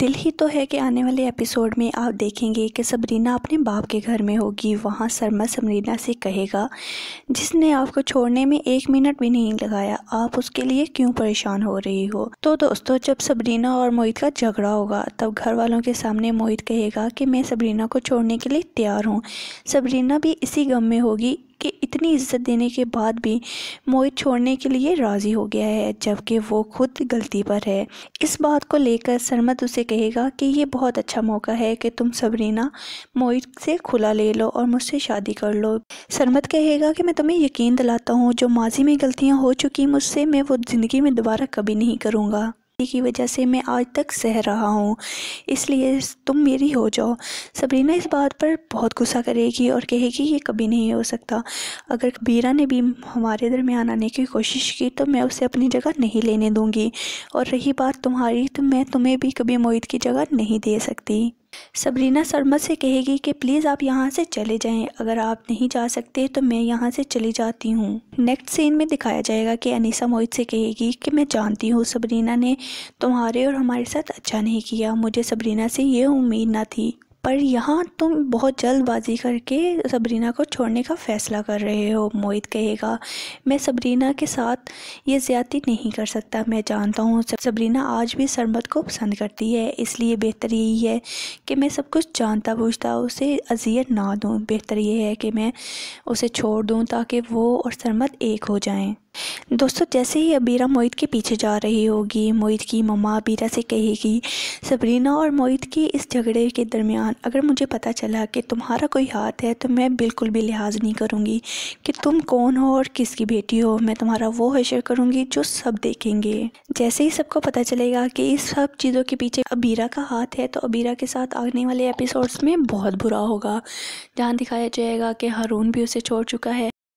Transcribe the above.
दिल ही तो है कि आने वाले एपिसोड में आप देखेंगे कि सबरीना अपने बाप के घर में होगी वहाँ सरमा सबरीना से कहेगा जिसने आपको छोड़ने में एक मिनट भी नहीं लगाया आप उसके लिए क्यों परेशान हो रही हो तो दोस्तों जब सबरीना और मोहित का झगड़ा होगा तब घर वालों के सामने मोहित कहेगा कि मैं सबरीना को छोड़ने के लिए तैयार हूँ सबरीना भी इसी गम में होगी कि इतनी इज्जत देने के बाद भी मोहित छोड़ने के लिए राज़ी हो गया है जबकि वो खुद गलती पर है इस बात को लेकर सरमत उसे कहेगा कि ये बहुत अच्छा मौका है कि तुम सबरीना मोहित से खुला ले लो और मुझसे शादी कर लो सरमत कहेगा कि मैं तुम्हें यकीन दिलाता हूँ जो माजी में गलतियाँ हो चुकी मुझसे मैं वो ज़िंदगी में दोबारा कभी नहीं करूँगा की वजह से मैं आज तक सह रहा हूँ इसलिए तुम मेरी हो जाओ सबरीना इस बात पर बहुत गुस्सा करेगी और कहेगी ये कभी नहीं हो सकता अगर कबीरा ने भी हमारे दरमियान आने की कोशिश की तो मैं उसे अपनी जगह नहीं लेने दूँगी और रही बात तुम्हारी तो मैं तुम्हें भी कभी मोहित की जगह नहीं दे सकती सबरीना शर्मा से कहेगी कि प्लीज़ आप यहाँ से चले जाएं अगर आप नहीं जा सकते तो मैं यहाँ से चली जाती हूँ नेक्स्ट सीन में दिखाया जाएगा कि अनीसा मोहित से कहेगी कि मैं जानती हूँ सबरीना ने तुम्हारे और हमारे साथ अच्छा नहीं किया मुझे सबरीना से ये उम्मीद ना थी पर यहाँ तुम बहुत जल्दबाजी करके सबरीना को छोड़ने का फ़ैसला कर रहे हो मोहित कहेगा मैं सबरीना के साथ ये ज़्यादती नहीं कर सकता मैं जानता हूँ सबरीना आज भी सरमत को पसंद करती है इसलिए बेहतर यही है कि मैं सब कुछ जानता बूझता उसे अजियत ना दूँ बेहतर ये है कि मैं उसे छोड़ दूँ ताकि वो और सरमत एक हो जाएँ दोस्तों जैसे ही अबीरा मोहित के पीछे जा रही होगी मोहित की मम्मा अबीरा से कहेगी सबरीना और मोहित के इस झगड़े के दरमियान अगर मुझे पता चला कि तुम्हारा कोई हाथ है तो मैं बिल्कुल भी लिहाज नहीं करूँगी कि तुम कौन हो और किसकी बेटी हो मैं तुम्हारा वो हशर करूँगी जो सब देखेंगे जैसे ही सबको पता चलेगा कि इस सब चीज़ों के पीछे अबीरा का हाथ है तो अबीरा के साथ आने वाले एपिसोड्स में बहुत बुरा होगा जहाँ दिखाया जाएगा कि हारून भी उसे छोड़ चुका है